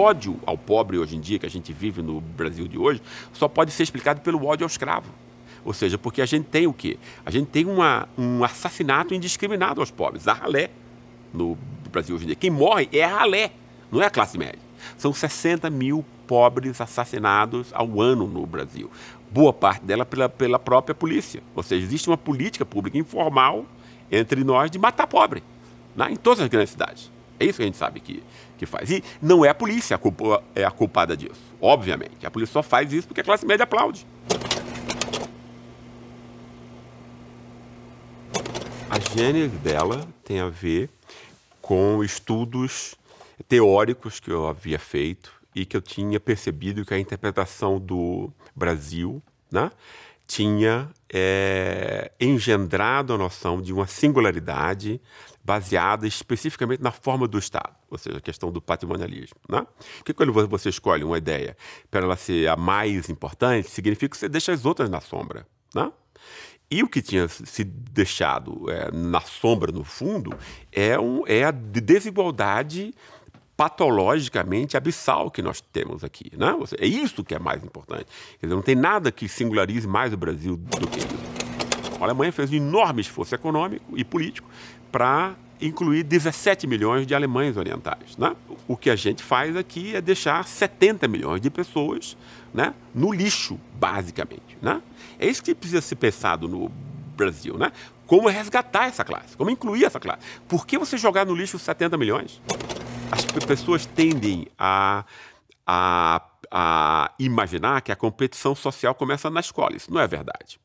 ódio ao pobre hoje em dia, que a gente vive no Brasil de hoje, só pode ser explicado pelo ódio ao escravo. Ou seja, porque a gente tem o quê? A gente tem uma, um assassinato indiscriminado aos pobres, a ralé no Brasil hoje em dia. Quem morre é a ralé, não é a classe média. São 60 mil pobres assassinados ao ano no Brasil. Boa parte dela pela, pela própria polícia. Ou seja, existe uma política pública informal entre nós de matar pobre, né? em todas as grandes cidades. É isso que a gente sabe que, que faz. E não é a polícia a, culpa, é a culpada disso, obviamente. A polícia só faz isso porque a classe média aplaude. A gênese dela tem a ver com estudos teóricos que eu havia feito e que eu tinha percebido que a interpretação do Brasil, né? tinha é, engendrado a noção de uma singularidade baseada especificamente na forma do Estado, ou seja, a questão do patrimonialismo. Né? Que quando você escolhe uma ideia para ela ser a mais importante, significa que você deixa as outras na sombra. Né? E o que tinha se deixado é, na sombra, no fundo, é, um, é a desigualdade patologicamente abissal que nós temos aqui. Né? É isso que é mais importante. Quer dizer, não tem nada que singularize mais o Brasil do que isso. A Alemanha fez um enorme esforço econômico e político para incluir 17 milhões de alemães orientais. Né? O que a gente faz aqui é deixar 70 milhões de pessoas né, no lixo, basicamente. Né? É isso que precisa ser pensado no Brasil. Né? Como resgatar essa classe, como incluir essa classe. Por que você jogar no lixo 70 milhões? as pessoas tendem a, a, a imaginar que a competição social começa na escola. Isso não é verdade.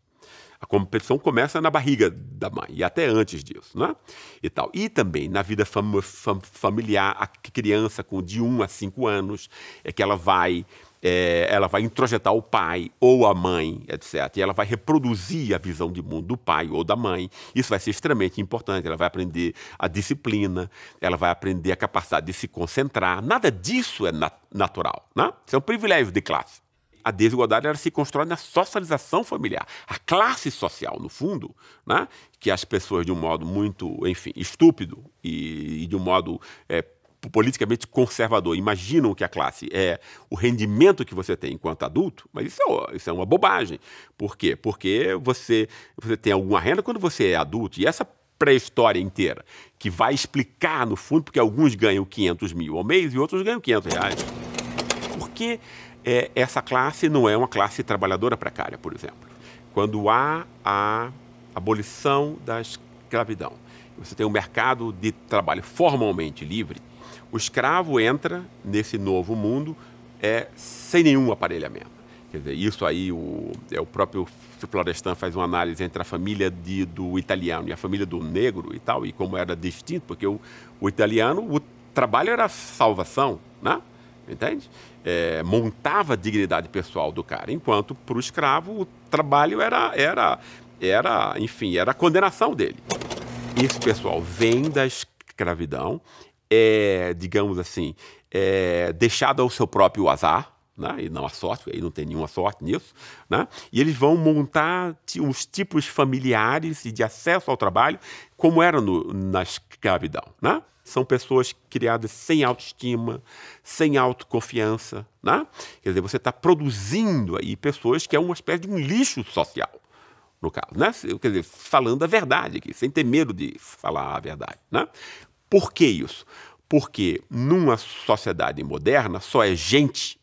A competição começa na barriga da mãe e até antes disso, né? E tal. E também na vida fam fam familiar, a criança com de 1 a 5 anos é que ela vai é, ela vai introjetar o pai ou a mãe, etc. E ela vai reproduzir a visão de mundo do pai ou da mãe. Isso vai ser extremamente importante. Ela vai aprender a disciplina, ela vai aprender a capacidade de se concentrar. Nada disso é nat natural. Né? Isso é um privilégio de classe a desigualdade ela se constrói na socialização familiar. A classe social, no fundo, né, que as pessoas, de um modo muito, enfim, estúpido e, e de um modo é, politicamente conservador imaginam que a classe é o rendimento que você tem enquanto adulto, mas isso é, isso é uma bobagem. Por quê? Porque você, você tem alguma renda quando você é adulto, e essa pré-história inteira, que vai explicar, no fundo, porque alguns ganham 500 mil ao mês e outros ganham 500 reais. Porque é, essa classe não é uma classe trabalhadora precária, por exemplo. Quando há a abolição da escravidão, você tem um mercado de trabalho formalmente livre, o escravo entra nesse novo mundo é, sem nenhum aparelhamento. Quer dizer, isso aí o, é, o próprio Florestan faz uma análise entre a família de, do italiano e a família do negro e tal, e como era distinto, porque o, o italiano, o trabalho era salvação, né? entende? É, montava a dignidade pessoal do cara, enquanto para o escravo o trabalho era, era, era, enfim, era a condenação dele. Isso, pessoal, vem da escravidão, é, digamos assim, é, deixado ao seu próprio azar, né? e não a sorte, aí não tem nenhuma sorte nisso, né? e eles vão montar uns tipos familiares e de acesso ao trabalho, como era no, na escravidão. Né? São pessoas criadas sem autoestima, sem autoconfiança. Né? Quer dizer, você está produzindo aí pessoas que é uma espécie de um lixo social no caso, né? Quer dizer, falando a verdade aqui, sem ter medo de falar a verdade, né? Por que isso? Porque numa sociedade moderna só é gente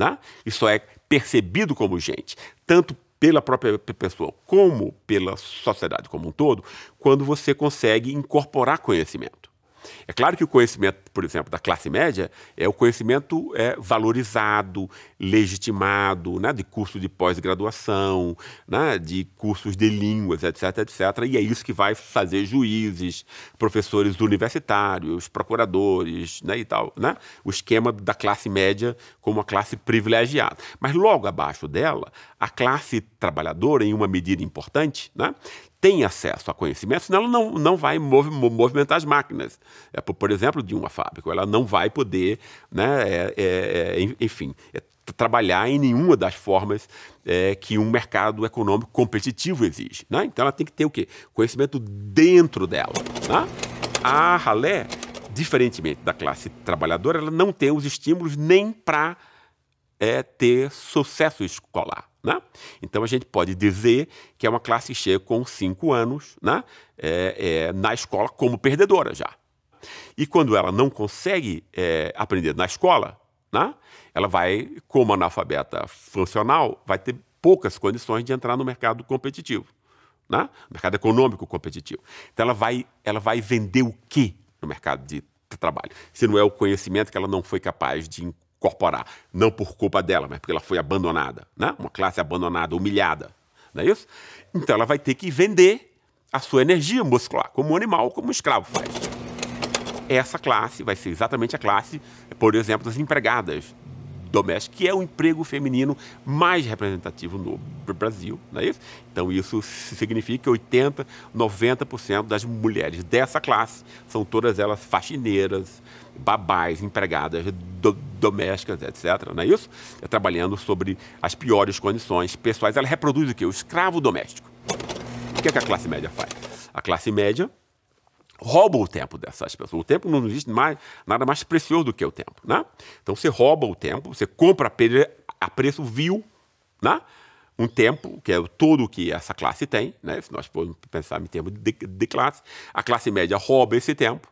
né? Isso é percebido como gente, tanto pela própria pessoa como pela sociedade como um todo, quando você consegue incorporar conhecimento. É claro que o conhecimento, por exemplo, da classe média é o conhecimento é, valorizado, legitimado, né, de curso de pós-graduação, né, de cursos de línguas, etc, etc. E é isso que vai fazer juízes, professores universitários, procuradores né, e tal. Né? O esquema da classe média como a classe privilegiada. Mas logo abaixo dela, a classe trabalhadora, em uma medida importante, né, tem acesso a conhecimento, senão ela não, não vai mov, movimentar as máquinas. É, por, por, exemplo, de uma fábrica, ela não vai poder, né, é, é, é enfim, é, trabalhar em nenhuma das formas é, que um mercado econômico competitivo exige. Né? Então ela tem que ter o quê? Conhecimento dentro dela. Né? A ralé, diferentemente da classe trabalhadora, ela não tem os estímulos nem para ter sucesso escolar. Né? Então a gente pode dizer que é uma classe cheia com 5 anos né? é, é, na escola como perdedora já. E quando ela não consegue é, aprender na escola, né? ela vai, como analfabeta funcional, vai ter poucas condições de entrar no mercado competitivo, né? mercado econômico competitivo. Então ela vai, ela vai vender o que no mercado de trabalho, se não é o conhecimento que ela não foi capaz de incorporar. Não por culpa dela, mas porque ela foi abandonada, né? Uma classe abandonada, humilhada, não é isso? Então ela vai ter que vender a sua energia muscular, como um animal, como um escravo faz. Essa classe vai ser exatamente a classe, por exemplo, das empregadas doméstica, que é o emprego feminino mais representativo no Brasil, não é isso? Então isso significa que 80, 90% das mulheres dessa classe são todas elas faxineiras, babás, empregadas do, domésticas, etc. Não é isso? É trabalhando sobre as piores condições pessoais. Ela reproduz o quê? O escravo doméstico. O que, é que a classe média faz? A classe média rouba o tempo dessas pessoas. O tempo não existe mais, nada mais precioso do que o tempo. Né? Então você rouba o tempo, você compra a preço vil né? um tempo, que é todo o que essa classe tem. Né? Se nós formos pensar em termos de, de classe, a classe média rouba esse tempo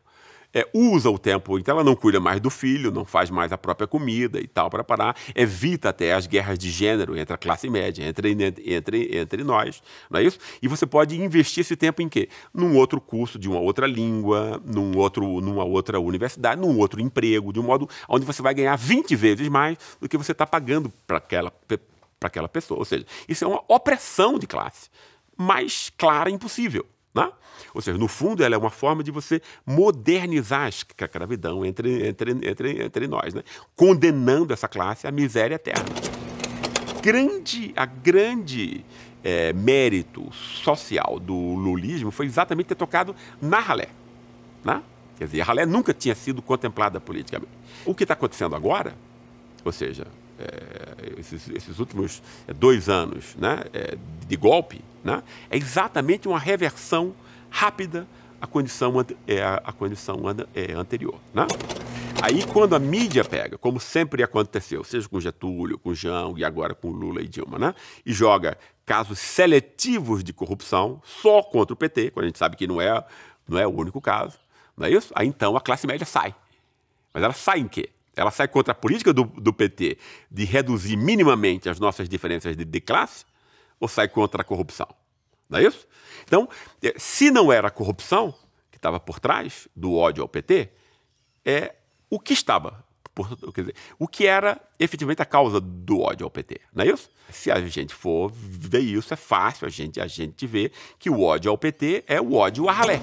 é, usa o tempo, então ela não cuida mais do filho, não faz mais a própria comida e tal para parar, evita até as guerras de gênero entre a classe média, entre, entre, entre nós, não é isso? E você pode investir esse tempo em quê? Num outro curso de uma outra língua, num outro, numa outra universidade, num outro emprego, de um modo onde você vai ganhar 20 vezes mais do que você está pagando para aquela, aquela pessoa. Ou seja, isso é uma opressão de classe mais clara impossível. Né? Ou seja, no fundo, ela é uma forma de você modernizar a escravidão entre, entre, entre, entre nós, né? condenando essa classe à miséria eterna. Grande, a grande é, mérito social do lulismo foi exatamente ter tocado na ralé. Né? Quer dizer, a ralé nunca tinha sido contemplada politicamente. O que está acontecendo agora, ou seja, é, esses, esses, últimos é, dois anos né, é, de golpe, né, é exatamente uma reversão rápida à condição, é, à condição anterior. Né? Aí, quando a mídia pega, como sempre aconteceu, seja com Getúlio, com João e agora com Lula e Dilma, né? e joga casos seletivos de corrupção só contra o PT, quando a gente sabe que não é, não é o único caso, não é isso? Aí então a classe média sai. Mas ela sai em quê? ela sai contra a política do, do, PT de reduzir minimamente as nossas diferenças de, de, classe ou sai contra a corrupção? Não é isso? Então, eh, se não era a corrupção que estava por trás do ódio ao PT, é o que estava, por, quer dizer, o que era efetivamente a causa do ódio ao PT, não é isso? Se a gente for ver isso, é fácil a gente, a gente ver que o ódio ao PT é o ódio à ralé.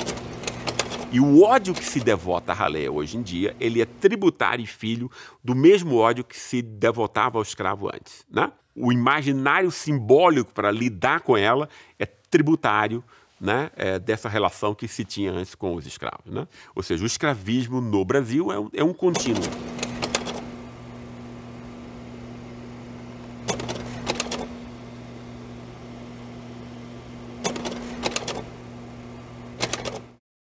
E o ódio que se devota a ralé hoje em dia, ele é tributário e filho do mesmo ódio que se devotava ao escravo antes. Né? O imaginário simbólico para lidar com ela é tributário né, é, dessa relação que se tinha antes com os escravos. Né? Ou seja, o escravismo no Brasil é um, é um contínuo.